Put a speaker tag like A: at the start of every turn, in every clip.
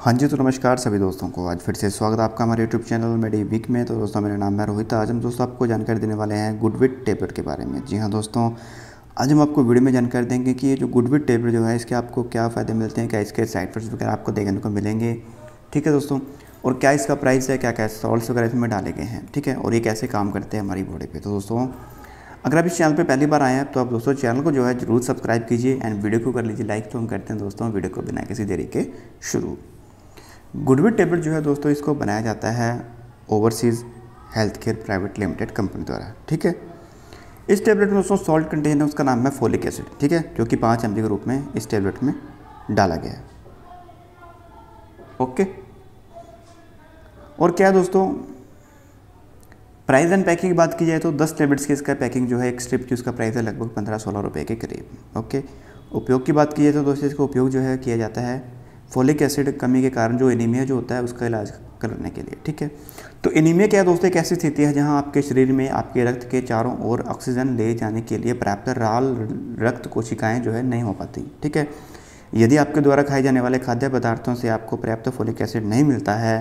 A: हाँ जी तो नमस्कार सभी दोस्तों को आज फिर से स्वागत आपका हमारे यूट्यूब चैनल मेडी वीक में तो दोस्तों मेरा नाम है रोहित आज हम दोस्तों आपको जानकारी देने वाले हैं गुडविट टेबलेट के बारे में जी हाँ दोस्तों आज हम आपको वीडियो में जानकारी देंगे कि ये जो गुडविट टेबलेट जो है इसके आपको क्या फ़ायदे मिलते हैं क्या इसके साइड इफेक्ट्स वगैरह आपको देखने को मिलेंगे ठीक है दोस्तों और क्या इसका प्राइस है क्या क्या सॉल्ट्स वगैरह इसमें डाले गए हैं ठीक है और ये कैसे काम करते हैं हमारी बॉडी पर तो दोस्तों अगर आप इस चैनल पर पहली बार आए हैं तो आप दोस्तों चैनल को जो है जरूर सब्सक्राइब कीजिए एंड वीडियो को कर लीजिए लाइक तो हम करते हैं दोस्तों वीडियो को बिना किसी देरी के शुरू गुडविट टेबलेट जो है दोस्तों इसको बनाया जाता है overseas health care private limited company द्वारा ठीक है इस टेबलेट में दोस्तों सॉल्ट कंटेन है उसका नाम है फोलिक एसिड ठीक है जो कि पाँच एम के रूप में इस टेबलेट में डाला गया है ओके और क्या दोस्तों प्राइस एंड पैकिंग की बात की जाए तो 10 टेबलेट्स की इसका पैकिंग जो है एक स्ट्रिप की उसका प्राइस है लगभग पंद्रह सोलह रुपये के करीब ओके उपयोग की बात की जाए तो दोस्तों इसका उपयोग जो है किया जाता है फोलिक एसिड कमी के कारण जो एनीमिया जो होता है उसका इलाज करने के लिए ठीक है तो एनीमिया क्या दोस्तों एक ऐसी स्थिति है जहां आपके शरीर में आपके रक्त के चारों ओर ऑक्सीजन ले जाने के लिए पर्याप्त राल रक्त कोशिकाएं जो है नहीं हो पाती ठीक है यदि आपके द्वारा खाए जाने वाले खाद्य पदार्थों से आपको पर्याप्त फोलिक एसिड नहीं मिलता है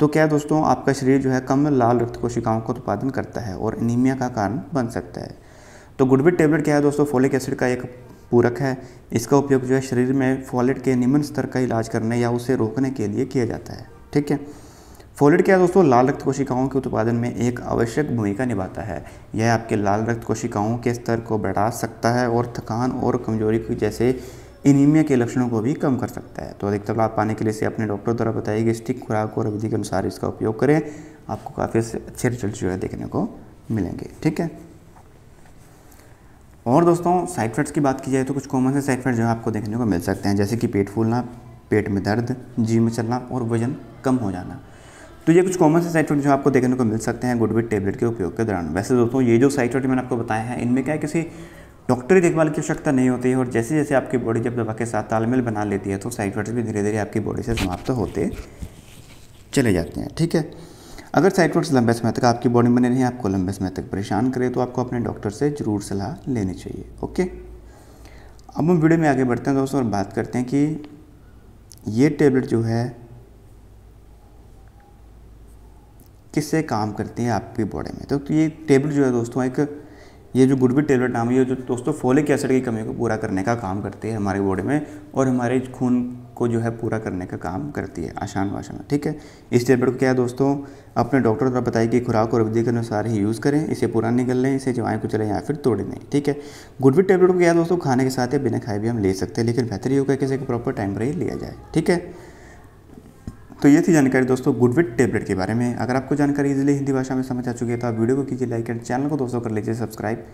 A: तो क्या दोस्तों आपका शरीर जो है कम लाल रक्त कोशिकाओं का को उत्पादन करता है और एनीमिया का कारण बन सकता है तो गुडविट टेबलेट क्या है दोस्तों फोलिक एसिड का एक पूरक है इसका उपयोग जो है शरीर में फॉलिड के निम्न स्तर का इलाज करने या उसे रोकने के लिए किया जाता है ठीक है फॉलिड क्या दोस्तों लाल रक्त कोशिकाओं के उत्पादन में एक आवश्यक भूमिका निभाता है यह आपके लाल रक्त कोशिकाओं के स्तर को बढ़ा सकता है और थकान और कमजोरी जैसे एनीमिया के लक्षणों को भी कम कर सकता है तो अधिकतर लाभ पाने के लिए इसे अपने डॉक्टर द्वारा बताई गई स्टिक खुराक और विधि के अनुसार इसका उपयोग करें आपको काफ़ी अच्छे रिजल्ट जो है देखने को मिलेंगे ठीक है और दोस्तों साइड इफेक्ट्स की बात की जाए तो कुछ कॉमन से साइड इफेक्ट जो आपको देखने को मिल सकते हैं जैसे कि पेट फूलना पेट में दर्द जी में चलना और वजन कम हो जाना तो ये कुछ कॉमन से साइड इफेक्ट जो आपको देखने को मिल सकते हैं गुडविट टेबलेट के उपयोग के दौरान वैसे दोस्तों ये जो साइड इफेक्ट मैंने आपको बताया है इनमें क्या है किसी डॉक्टरी देखभाल की आवश्यकता नहीं होती है और जैसे जैसे आपकी बॉडी जब दवा के साथ तालमेल बना लेती है तो साइड इफेक्ट्स भी धीरे धीरे आपकी बॉडी से समाप्त होते चले जाते हैं ठीक है अगर साइटवर्स लंबे समय तक आपकी बॉडी में नहीं आपको लंबे समय तक परेशान करे तो आपको अपने डॉक्टर से ज़रूर सलाह लेनी चाहिए ओके अब हम वीडियो में आगे बढ़ते हैं दोस्तों और बात करते हैं कि ये टेबलेट जो है किससे काम करती है आपकी बॉडी में तो, तो ये टेबलेट जो है दोस्तों एक ये जो गुडबी टेबलेट नाम है ये जो दोस्तों फोलिक एसिड की कमी को पूरा करने का काम करती है हमारी बॉडी में और हमारे खून को जो है पूरा करने का काम करती है आसान भाषा में ठीक है इस टेबलेट को क्या है दोस्तों अपने डॉक्टर द्वारा बताई गई खुराक और अवधि के अनुसार ही यूज़ करें इसे पूरा निकल लें इसे जवाएँ को चलें या फिर तोड़े नहीं ठीक है गुडविट टेबलेट को क्या है दोस्तों खाने के साथ या बिना खाए भी हम ले सकते हैं लेकिन बेहतर ही होगा कि इसे प्रॉपर टाइम पर ही लिया जाए ठीक है तो ये थी जानकारी दोस्तों गुडविट टेबलेट के बारे में अगर आपको जानकारी इजिली हिंदी भाषा में समझ आ चुकी है तो आप वीडियो को कीजिए लाइक एंड चैनल को दोस्तों कर लीजिए सब्सक्राइब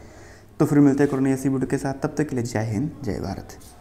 A: तो फिर मिलते हैं कोरोना ऐसी वीडियो के साथ तब तक के लिए जय हिंद जय भारत